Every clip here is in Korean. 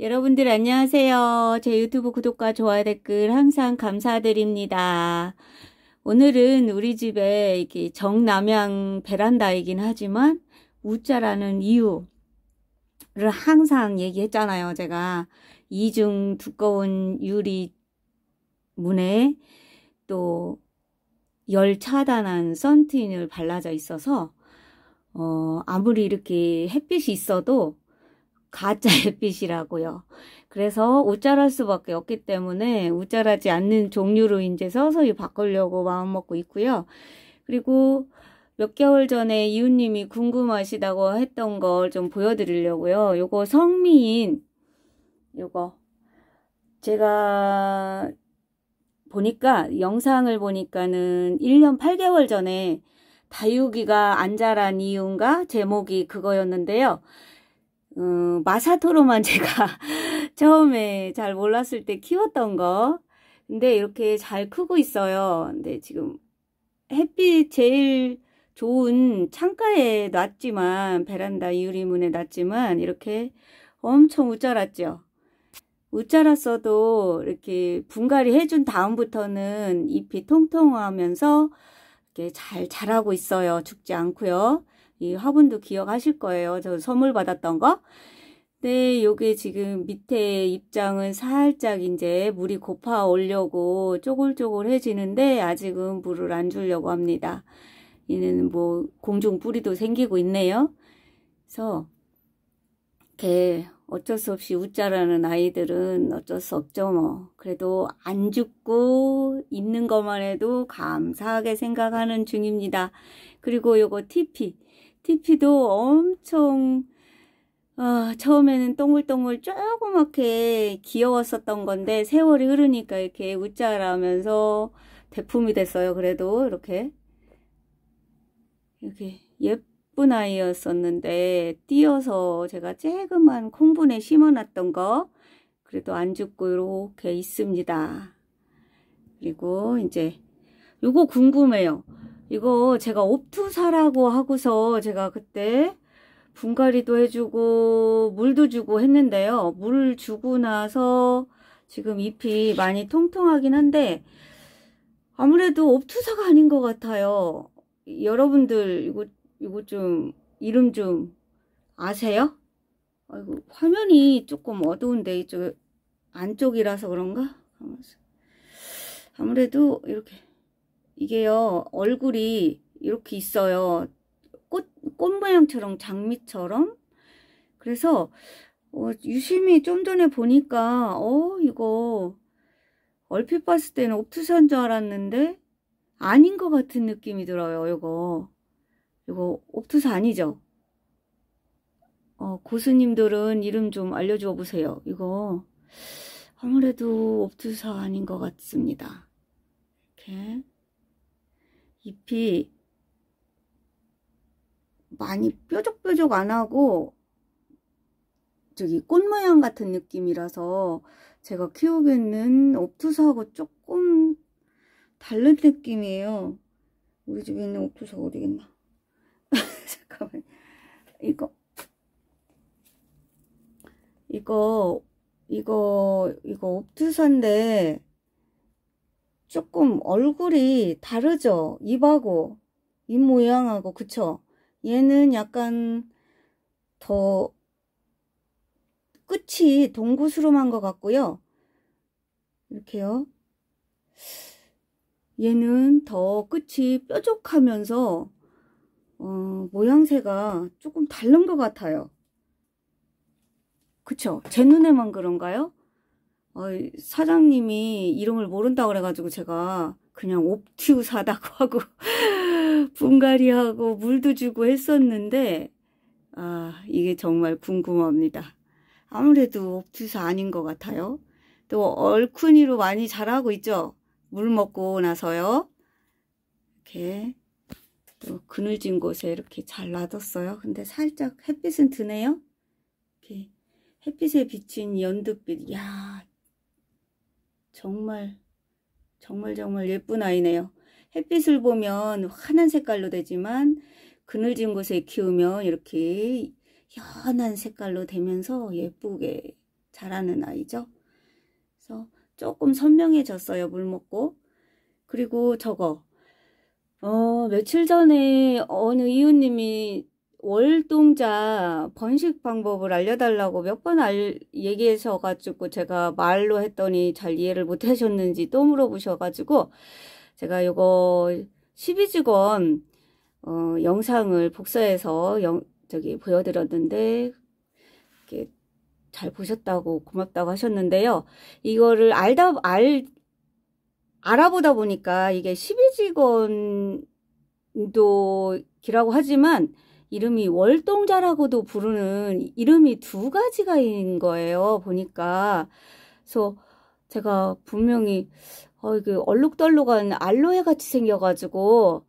여러분들 안녕하세요. 제 유튜브 구독과 좋아요 댓글 항상 감사드립니다. 오늘은 우리 집에 이렇게 정남향 베란다이긴 하지만 우자라는 이유를 항상 얘기했잖아요. 제가 이중 두꺼운 유리 문에 또 열 차단한 선틴을 발라져 있어서 어, 아무리 이렇게 햇빛이 있어도 가짜 햇빛이라고요. 그래서 우짤할 수밖에 없기 때문에 우짤하지 않는 종류로 이제 서서히 바꾸려고 마음먹고 있고요. 그리고 몇 개월 전에 이웃님이 궁금하시다고 했던 걸 좀 보여드리려고요. 요거 성미인 요거 제가 보니까 영상을 보니까는 1년 8개월 전에 다육이가 안 자란 이유인가 제목이 그거였는데요. 음, 마사토로만 제가 처음에 잘 몰랐을 때 키웠던 거 근데 이렇게 잘 크고 있어요 근데 지금 햇빛 제일 좋은 창가에 놨지만 베란다 유리문에 놨지만 이렇게 엄청 웃자랐죠 웃자랐어도 이렇게 분갈이 해준 다음부터는 잎이 통통하면서 이렇게 잘 자라고 있어요 죽지 않고요 이 화분도 기억하실 거예요. 저 선물 받았던 거. 네, 요게 지금 밑에 입장은 살짝 이제 물이 고파 오려고 쪼글쪼글해지는데 아직은 물을 안 주려고 합니다. 이는 뭐 공중 뿌리도 생기고 있네요. 그래서 개 어쩔 수 없이 웃자라는 아이들은 어쩔 수 없죠 뭐. 그래도 안 죽고 있는 것만 해도 감사하게 생각하는 중입니다. 그리고 요거 TP TP도 엄청 어, 처음에는 동글동글 조그맣게 귀여웠었던 건데 세월이 흐르니까 이렇게 웃자라면서 대품이 됐어요. 그래도 이렇게 이렇게 예쁜 아이였었는데 띄어서 제가 쬐그만 콩분에 심어놨던 거 그래도 안 죽고 이렇게 있습니다. 그리고 이제 요거 궁금해요. 이거 제가 옵투사라고 하고서 제가 그때 분갈이도 해주고 물도 주고 했는데요. 물 주고 나서 지금 잎이 많이 통통하긴 한데 아무래도 옵투사가 아닌 것 같아요. 여러분들 이거 이거 좀 이름 좀 아세요? 아이고 화면이 조금 어두운데 이쪽 안쪽이라서 그런가? 아무래도 이렇게 이게요 얼굴이 이렇게 있어요 꽃, 꽃 모양처럼 장미처럼 그래서 어, 유심히 좀 전에 보니까 어 이거 얼핏 봤을 때는 옵투사인 줄 알았는데 아닌 것 같은 느낌이 들어요 이거 이거 옵투사 아니죠 어, 고수님들은 이름 좀 알려줘 보세요 이거 아무래도 옵투사 아닌 것 같습니다 이렇게 잎이 많이 뾰족뾰족 안 하고 저기 꽃 모양 같은 느낌이라서 제가 키우기에는 옥투사하고 조금 다른 느낌이에요. 우리 집에 있는 옥투사 어디 겠나 잠깐만. 이거. 이거, 이거, 이거 옥투사인데 조금 얼굴이 다르죠. 입하고 입 모양하고 그쵸? 얘는 약간 더 끝이 동구스름한 것 같고요. 이렇게요. 얘는 더 끝이 뾰족하면서 어, 모양새가 조금 다른 것 같아요. 그쵸? 제 눈에만 그런가요? 어, 사장님이 이름을 모른다 그래가지고 제가 그냥 옵튜 사다고 하고 분갈이하고 물도 주고 했었는데 아 이게 정말 궁금합니다. 아무래도 옵튜사 아닌 것 같아요. 또 얼큰이로 많이 자라고 있죠. 물 먹고 나서요. 이렇게 또 그늘진 곳에 이렇게 잘 놔뒀어요. 근데 살짝 햇빛은 드네요. 이렇게 햇빛에 비친 연두빛. 야 정말 정말 정말 예쁜 아이네요. 햇빛을 보면 환한 색깔로 되지만 그늘진 곳에 키우면 이렇게 연한 색깔로 되면서 예쁘게 자라는 아이죠. 그래서 조금 선명해졌어요. 물 먹고. 그리고 저거 어, 며칠 전에 어느 이웃님이 월동자 번식 방법을 알려달라고 몇 번 알, 얘기해서가지고 제가 말로 했더니 잘 이해를 못 하셨는지 또 물어보셔가지고 제가 요거 12직원 어, 영상을 복사해서 영, 저기 보여드렸는데 이렇게 잘 보셨다고 고맙다고 하셨는데요. 이거를 알다 알 알아보다 보니까 이게 12직원도 기라고 하지만 이름이 월동자라고도 부르는 이름이 두 가지가 있는 거예요. 보니까. 그래서 제가 분명히 어, 이게 얼룩덜룩한 알로에 같이 생겨가지고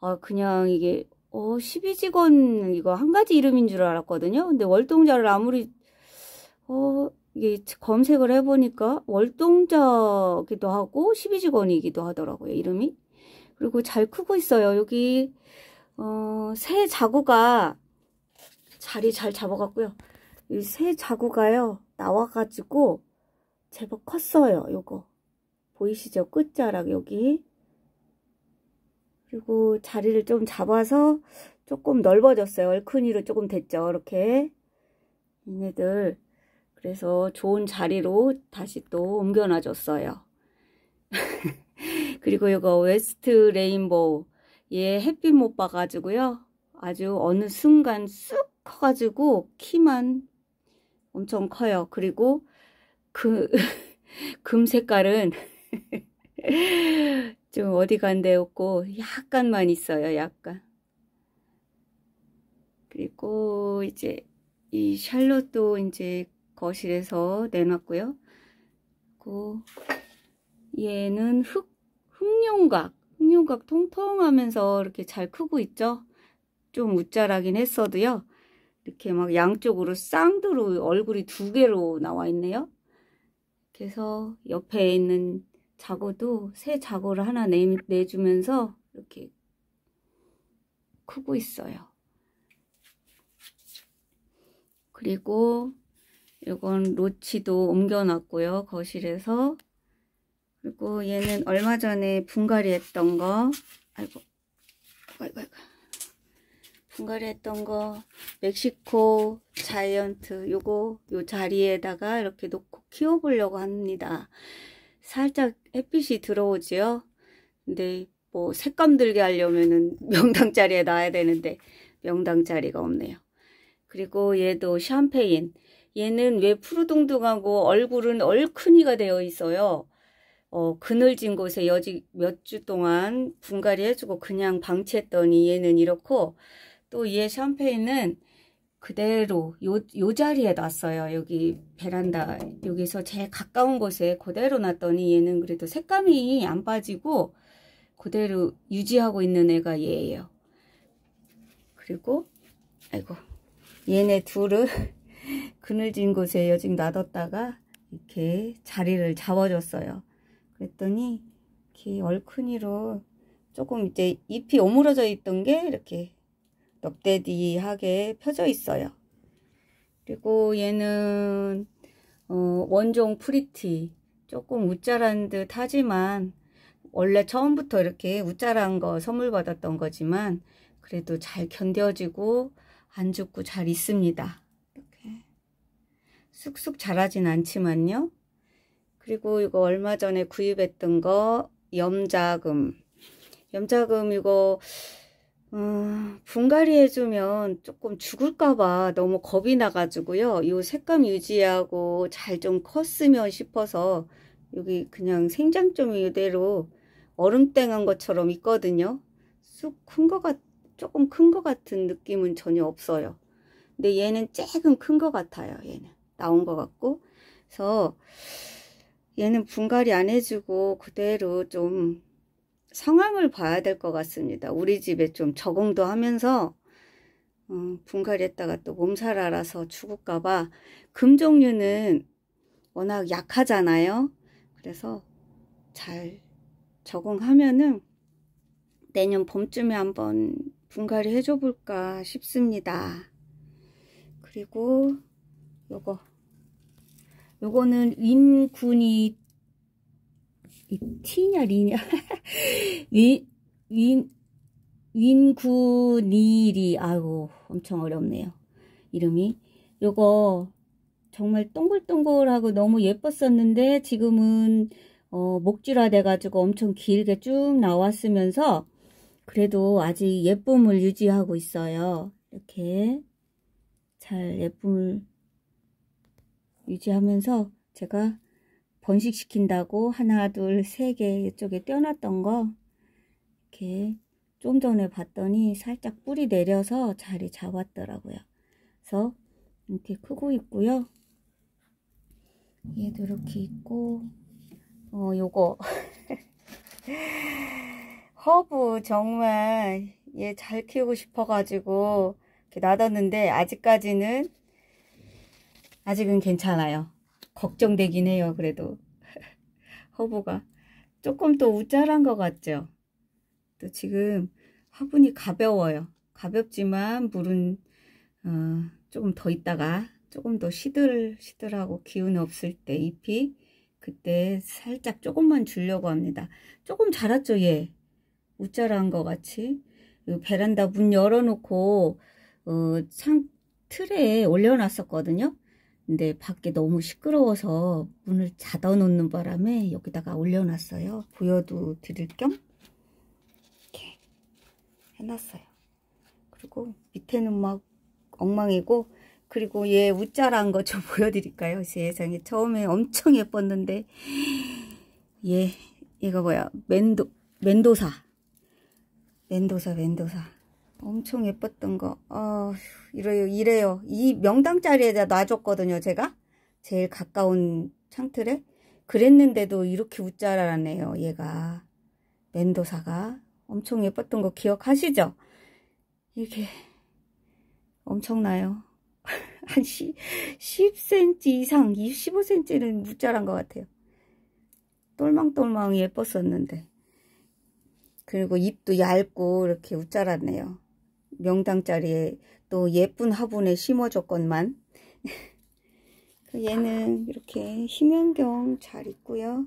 어, 그냥 이게 어, 12직원 이거 한 가지 이름인 줄 알았거든요. 근데 월동자를 아무리 어, 이게 검색을 해보니까 월동자기도 하고 12직원이기도 하더라고요. 이름이. 그리고 잘 크고 있어요. 여기 어, 새 자구가 자리 잘 잡아갔고요. 이 새 자구가요. 나와가지고 제법 컸어요. 요거 보이시죠? 끝자락 여기 그리고 자리를 좀 잡아서 조금 넓어졌어요. 얼큰이로 조금 됐죠. 이렇게 얘네들 그래서 좋은 자리로 다시 또 옮겨놔줬어요. 그리고 이거 웨스트 레인보우 얘 예, 햇빛 못 봐가지고요. 아주 어느 순간 쑥 커가지고 키만 엄청 커요. 그리고 그, 금 색깔은 좀 어디 간 데 없고 약간만 있어요. 약간. 그리고 이제 이 샬롯도 이제 거실에서 내놨고요. 그 얘는 흑, 흑룡각. 흑유각 통통하면서 이렇게 잘 크고 있죠. 좀 웃자라긴 했어도요. 이렇게 막 양쪽으로 쌍두로 얼굴이 두 개로 나와 있네요. 그래서 옆에 있는 자고도 새 자고를 하나 내, 내주면서 이렇게 크고 있어요. 그리고 이건 로치도 옮겨놨고요. 거실에서 그리고 얘는 얼마 전에 분갈이 했던 거 아이고 아이고 아이고 분갈이 했던 거 멕시코 자이언트 요거 요 자리에다가 이렇게 놓고 키워보려고 합니다 살짝 햇빛이 들어오지요 근데 뭐 색감 들게 하려면은 명당 자리에 놔야 되는데 명당 자리가 없네요 그리고 얘도 샴페인 얘는 왜 푸르둥둥하고 얼굴은 얼큰이가 되어 있어요 어, 그늘진 곳에 여지 몇 주 동안 분갈이 해주고 그냥 방치했더니 얘는 이렇고 또 얘 샴페인은 그대로 요, 요 자리에 놨어요. 여기 베란다 여기서 제일 가까운 곳에 그대로 놨더니 얘는 그래도 색감이 안 빠지고 그대로 유지하고 있는 애가 얘예요. 그리고 아이고 얘네 둘을 그늘진 곳에 여직 놔뒀다가 이렇게 자리를 잡아줬어요. 그랬더니 이렇게 얼큰이로 조금 이제 잎이 오므러져 있던 게 이렇게 넙대디하게 펴져 있어요. 그리고 얘는 어, 원종 프리티 조금 우짜란 듯 하지만 원래 처음부터 이렇게 우짜란 거 선물 받았던 거지만 그래도 잘 견뎌지고 안 죽고 잘 있습니다. 이렇게 쑥쑥 자라진 않지만요. 그리고 이거 얼마 전에 구입했던 거 염자금 염자금 이거 음, 어, 분갈이 해주면 조금 죽을까봐 너무 겁이 나가지고요. 이 색감 유지하고 잘 좀 컸으면 싶어서 여기 그냥 생장점 이대로 얼음땡한 것처럼 있거든요. 쑥 큰 것 같, 조금 큰 것 같은 느낌은 전혀 없어요. 근데 얘는 조금 큰것 같아요. 얘는 나온 것 같고. 그래서 얘는 분갈이 안 해주고 그대로 좀 상황을 봐야 될 것 같습니다. 우리 집에 좀 적응도 하면서 음, 어, 분갈이 했다가 또 몸살 알아서 죽을까봐 금 종류는 워낙 약하잖아요. 그래서 잘 적응하면은 내년 봄쯤에 한번 분갈이 해줘 볼까 싶습니다. 그리고 요거 요거는 윈군이 티냐 리냐 윈, 윈, 윈구니리 아이고 엄청 어렵네요 이름이 요거 정말 동글동글하고 너무 예뻤었는데 지금은 어, 목질화 돼가지고 엄청 길게 쭉 나왔으면서 그래도 아직 예쁨을 유지하고 있어요 이렇게 잘 예쁨을 유지하면서 제가 번식시킨다고 하나 둘 세 개 이쪽에 떼어놨던 거 이렇게 좀 전에 봤더니 살짝 뿌리 내려서 자리 잡았더라고요. 그래서 이렇게 크고 있고요. 얘도 이렇게 있고 어 요거 허브 정말 얘 잘 키우고 싶어가지고 이렇게 놔뒀는데 아직까지는 아직은 괜찮아요. 걱정되긴 해요. 그래도 허브가 조금 또 우짤한 것 같죠? 또 지금 화분이 가벼워요. 가볍지만 물은 어, 조금 더 있다가 조금 더 시들시들하고 기운 없을 때 잎이 그때 살짝 조금만 주려고 합니다. 조금 자랐죠 얘. 우짤한 것 같이 베란다 문 열어놓고 어, 창 틀에 올려놨었거든요. 근데 밖에 너무 시끄러워서 문을 닫아 놓는 바람에 여기다가 올려놨어요. 보여도 드릴 겸 이렇게 해놨어요. 그리고 밑에는 막 엉망이고 그리고 얘 웃자란 거 좀 보여드릴까요? 세상에 처음에 엄청 예뻤는데 얘 얘가 뭐야 멘도 멘도사 멘도사 멘도사 엄청 예뻤던 거. 아, 이래요, 이래요. 이명당자리에다 놔줬거든요, 제가. 제일 가까운 창틀에. 그랬는데도 이렇게 웃자라네요, 얘가. 멘도사가. 엄청 예뻤던 거 기억하시죠? 이게 엄청나요. 한 10, 10cm 이상, 15cm는 무자란 것 같아요. 똘망똘망 예뻤었는데. 그리고 입도 얇고 이렇게 웃자랐네요. 명당자리에또 예쁜 화분에 심어줬건만 그 얘는 이렇게 희면경 잘 있고요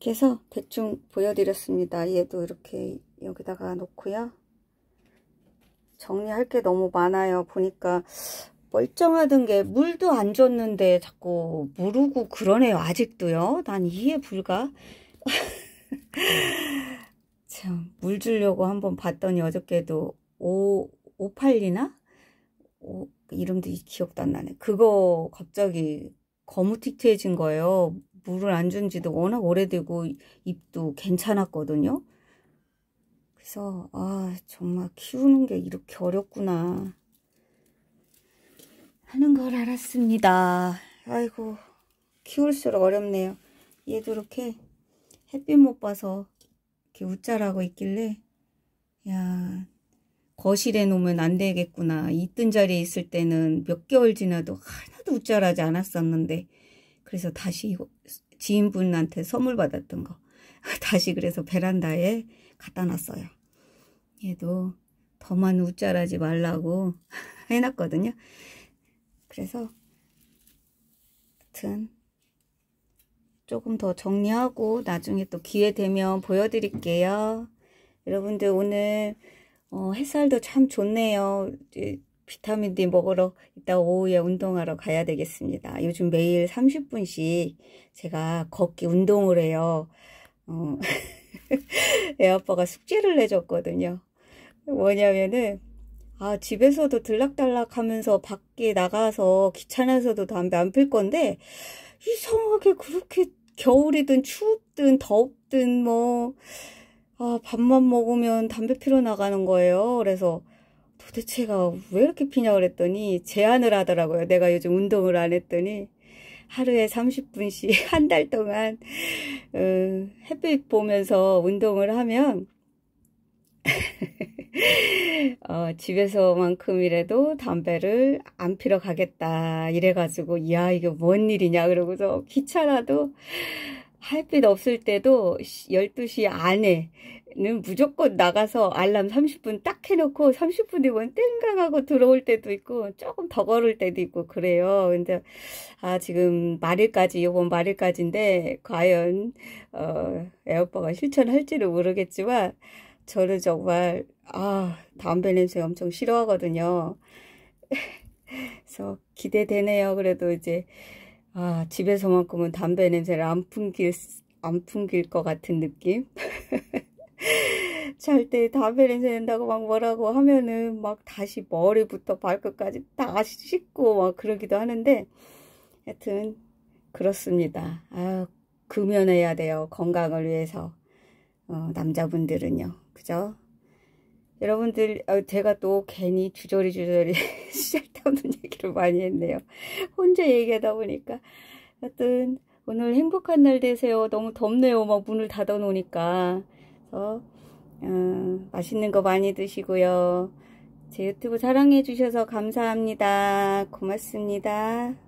그래서 대충 보여드렸습니다 얘도 이렇게 여기다가 놓고요 정리할 게 너무 많아요 보니까 멀쩡하던 게 물도 안 줬는데 자꾸 무르고 그러네요 아직도요 난 이해 불가 참, 물 주려고 한번 봤더니 어저께도 오, 오팔리나? 오, 이름도 기억도 안 나네. 그거 갑자기 거무튀튀해진 거예요. 물을 안 준 지도 워낙 오래되고 입도 괜찮았거든요. 그래서, 아, 정말 키우는 게 이렇게 어렵구나. 하는 걸 알았습니다. 아이고, 키울수록 어렵네요. 얘도 이렇게 햇빛 못 봐서 이렇게 웃자라고 있길래 야 거실에 놓으면 안 되겠구나. 있던 자리에 있을 때는 몇 개월 지나도 하나도 웃자라지 않았었는데 그래서 다시 이거 지인분한테 선물 받았던 거 다시 그래서 베란다에 갖다 놨어요. 얘도 더만 웃자라지 말라고 해놨거든요. 그래서 하여튼 조금 더 정리하고 나중에 또 기회 되면 보여드릴게요. 여러분들 오늘 어, 햇살도 참 좋네요. 비타민 D 먹으러 이따 오후에 운동하러 가야 되겠습니다. 요즘 매일 30분씩 제가 걷기 운동을 해요. 어, 애아빠가 숙제를 내줬거든요. 뭐냐면은 아 집에서도 들락달락 하면서 밖에 나가서 귀찮아서도 담배 안 필 건데 이상하게 그렇게 겨울이든 추웠든 덥든 뭐 아, 밥만 먹으면 담배 피러 나가는 거예요. 그래서 도대체가 왜 이렇게 피냐 그랬더니 제안을 하더라고요. 내가 요즘 운동을 안 했더니 하루에 30분씩 한 달 동안 음, 햇빛 보면서 운동을 하면 어, 집에서만큼이라도 담배를 안 피러 가겠다 이래가지고 야 이게 뭔 일이냐 그러고서 귀찮아도 할빛 없을 때도 12시 안에 는 무조건 나가서 알람 30분 딱 해놓고 30분 이면 땡강 하고 들어올 때도 있고 조금 더 걸을 때도 있고 그래요. 근데 아 지금 말일까지 요번 말일까지인데 과연 어에어팟가 실천할지는 모르겠지만 저는 정말 아 담배 냄새 엄청 싫어하거든요. 그래서 기대되네요. 그래도 이제 아 집에서만큼은 담배 냄새를 안 풍길 안 풍길 것 같은 느낌. 잘 때 담배 냄새 낸다고 막 뭐라고 하면은 막 다시 머리부터 발끝까지 다 씻고 막 그러기도 하는데 하여튼 그렇습니다. 아, 금연해야 돼요. 건강을 위해서. 어, 남자분들은요. 그죠? 여러분들 어, 제가 또 괜히 주저리 주저리 시작다운 얘기를 많이 했네요. 혼자 얘기하다 보니까 하여튼 오늘 행복한 날 되세요. 너무 덥네요. 막 문을 닫아 놓으니까 그 어, 맛있는 거 많이 드시고요. 제 유튜브 사랑해 주셔서 감사합니다. 고맙습니다.